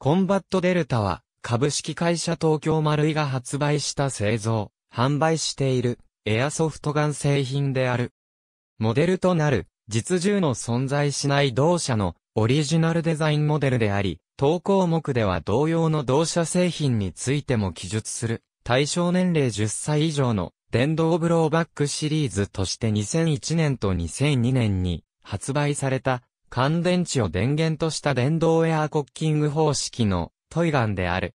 コンバットデルタは、株式会社東京丸井が発売した製造、販売している、エアソフトガン製品である。モデルとなる、実銃の存在しない同社のオリジナルデザインモデルであり、当項目では同様の同社製品についても記述する、対象年齢10歳以上の電動ブローバックシリーズとして2001年と2002年に発売された乾電池を電源とした電動エアーコッキング方式のトイガンである。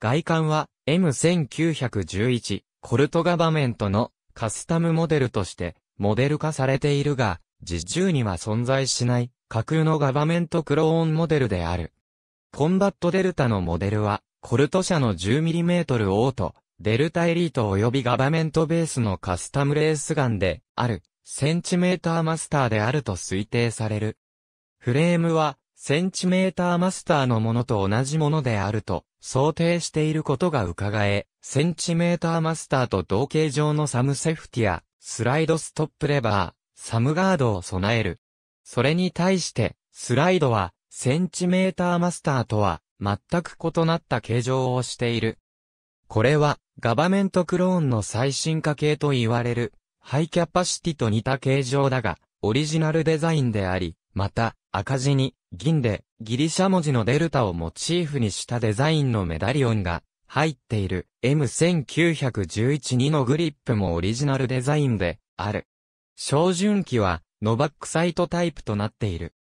外観は M1911 コルトガバメントのカスタムモデルとしてモデル化されているが、自重には存在しない架空のガバメントクローンモデルである。コンバットデルタのモデルは、コルト社の 10mm オート、デルタエリート及びガバメントベースのカスタムレースガンである、センチメーターマスターであると推定される。フレームは、センチメーターマスターのものと同じものであると、想定していることが伺え、センチメーターマスターと同形状のサムセフティア、スライドストップレバー、サムガードを備える。それに対して、スライドは、センチメーターマスターとは、全く異なった形状をしている。これは、ガバメントクローンの最新化系と言われる、ハイキャパシティと似た形状だが、オリジナルデザインであり、また、赤字に銀でギリシャ文字のデルタをモチーフにしたデザインのメダリオンが入っている M1911-2 のグリップもオリジナルデザインである。照準器はノバックサイトタイプとなっている。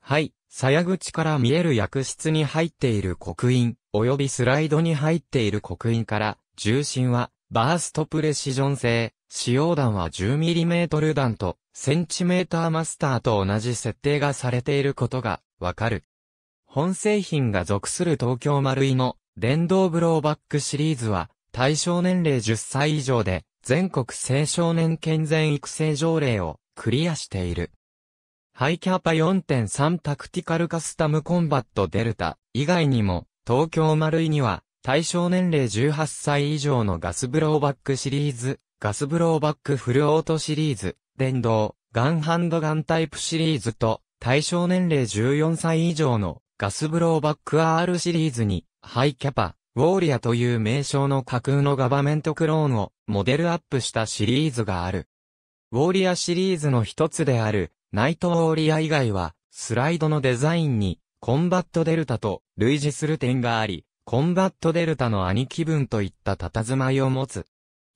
はい、鞘口から見える薬室に入っている刻印、及びスライドに入っている刻印から、重心はバーストプレシジョン製、使用弾は 10mm 弾と、センチメーターマスターと同じ設定がされていることがわかる。本製品が属する東京丸井の電動ブローバックシリーズは対象年齢10歳以上で全国青少年健全育成条例をクリアしている。ハイキャパ4.3タクティカルカスタムコンバットデルタ以外にも東京丸井には対象年齢18歳以上のガスブローバックシリーズガスブローバックフルオートシリーズ、電動、ガンハンドガンタイプシリーズと、対象年齢14歳以上のガスブローバック R シリーズに、ハイキャパ、ウォーリアという名称の架空のガバメントクローンをモデルアップしたシリーズがある。ウォーリアシリーズの一つである、ナイトウォーリア以外は、スライドのデザインに、コンバットデルタと類似する点があり、コンバットデルタの兄貴分といった佇まいを持つ。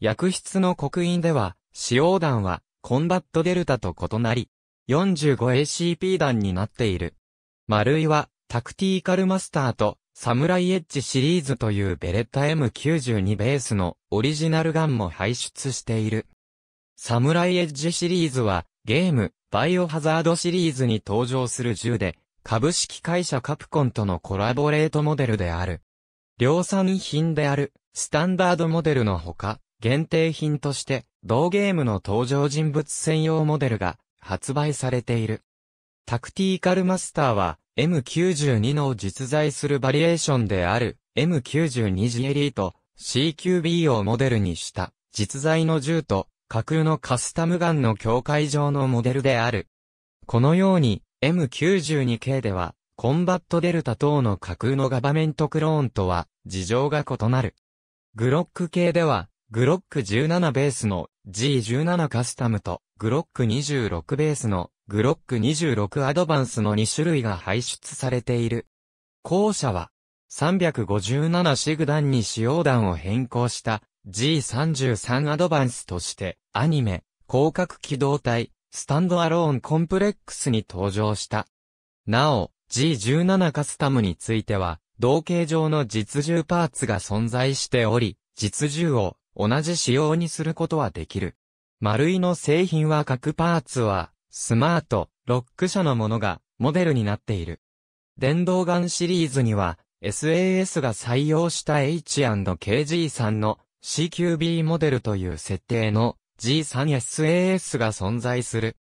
薬室の刻印では、使用弾は、コンバットデルタと異なり、45ACP 弾になっている。丸いは、タクティーカルマスターと、サムライエッジシリーズというベレッタ M92 ベースのオリジナルガンも排出している。サムライエッジシリーズは、ゲーム、バイオハザードシリーズに登場する銃で、株式会社カプコンとのコラボレートモデルである。量産品である、スタンダードモデルのほか、限定品として、同ゲームの登場人物専用モデルが発売されている。タクティカルマスターは M92 の実在するバリエーションである M92G エリート CQB をモデルにした実在の銃と架空のカスタムガンの境界上のモデルである。このように M92 k ではコンバットデルタ等の架空のガバメントクローンとは事情が異なる。グロック系ではグロック17ベースの G17 カスタムとグロック26ベースのグロック26アドバンスの2種類が排出されている。後者は357シグダンに使用弾を変更した G33 アドバンスとしてアニメ、広角機動隊、スタンドアローンコンプレックスに登場した。なお、G17 カスタムについては、同型上の実銃パーツが存在しており、実銃を同じ仕様にすることはできる。丸いの製品は各パーツは、スマート、ロック社のものが、モデルになっている。電動ガンシリーズには、SAS が採用した H&KG3 の CQB モデルという設定の G3SAS が存在する。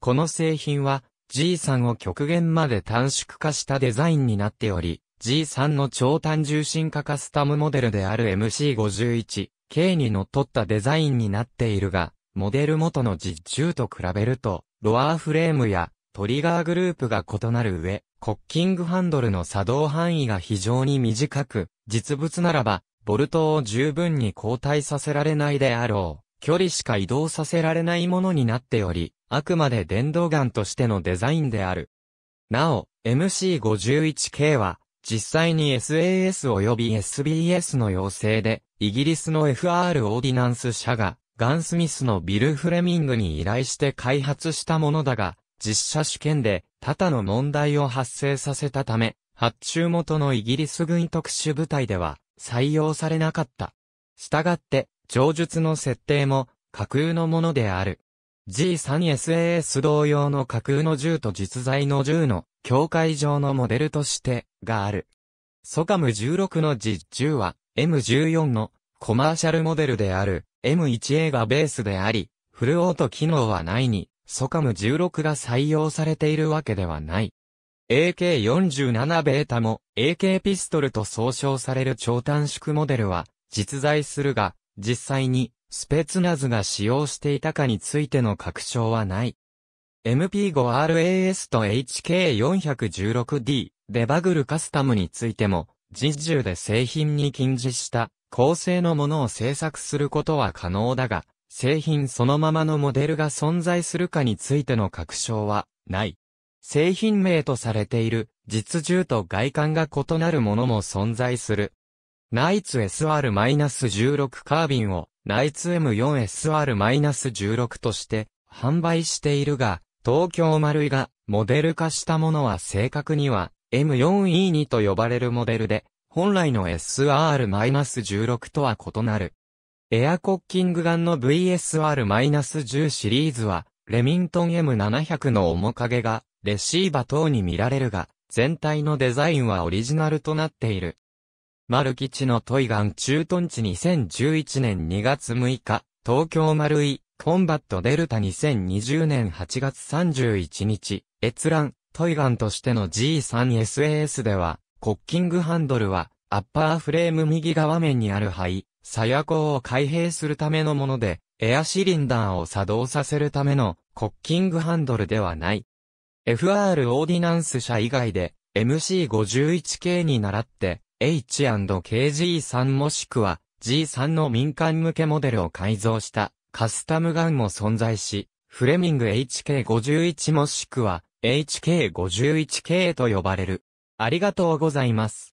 この製品は G3 を極限まで短縮化したデザインになっており、G3 の超単重心化カスタムモデルである MC51、K にのっとったデザインになっているが、モデル元の実中と比べると、ロアーフレームやトリガーグループが異なる上、コッキングハンドルの作動範囲が非常に短く、実物ならば、ボルトを十分に交代させられないであろう、距離しか移動させられないものになっており、あくまで電動ガンとしてのデザインである。なお、MC51K は、実際に SAS 及び SBS の要請で、イギリスの FR オーディナンス社が、ガンスミスのビル・フレミングに依頼して開発したものだが、実写試験で、多々の問題を発生させたため、発注元のイギリス軍特殊部隊では、採用されなかった。したがって、上述の設定も、架空のものである。G3SAS 同様の架空の銃と実在の銃の境界上のモデルとしてがある。ソカム16の実1 0は M14 のコマーシャルモデルである M1A がベースであり、フルオート機能はないに、ソカム16が採用されているわけではない。AK47 ベータも AK ピストルと総称される超短縮モデルは実在するが、実際にスペツナズが使用していたかについての確証はない。MP5RAS と HK416D、デバグルカスタムについても、実銃で製品に禁じした構成のものを製作することは可能だが、製品そのままのモデルが存在するかについての確証はない。製品名とされている実銃と外観が異なるものも存在する。ナイツ SR-16 カービンをナイツ M4SR-16 として販売しているが、東京丸井がモデル化したものは正確には M4E2 と呼ばれるモデルで、本来の SR-16 とは異なる。エアコッキングガンの VSR-10 シリーズは、レミントン M700 の面影が、レシーバ等に見られるが、全体のデザインはオリジナルとなっている。丸チのトイガン駐屯地2011年2月6日、東京丸井、コンバットデルタ2020年8月31日、閲覧、トイガンとしての G3SAS では、コッキングハンドルは、アッパーフレーム右側面にある灰、鞘高を開閉するためのもので、エアシリンダーを作動させるためのコッキングハンドルではない。FR オーディナンス社以外で MC51 系に倣って H&KG3 もしくは G3 の民間向けモデルを改造したカスタムガンも存在し、フレミング HK51 もしくは HK51K と呼ばれる。ありがとうございます。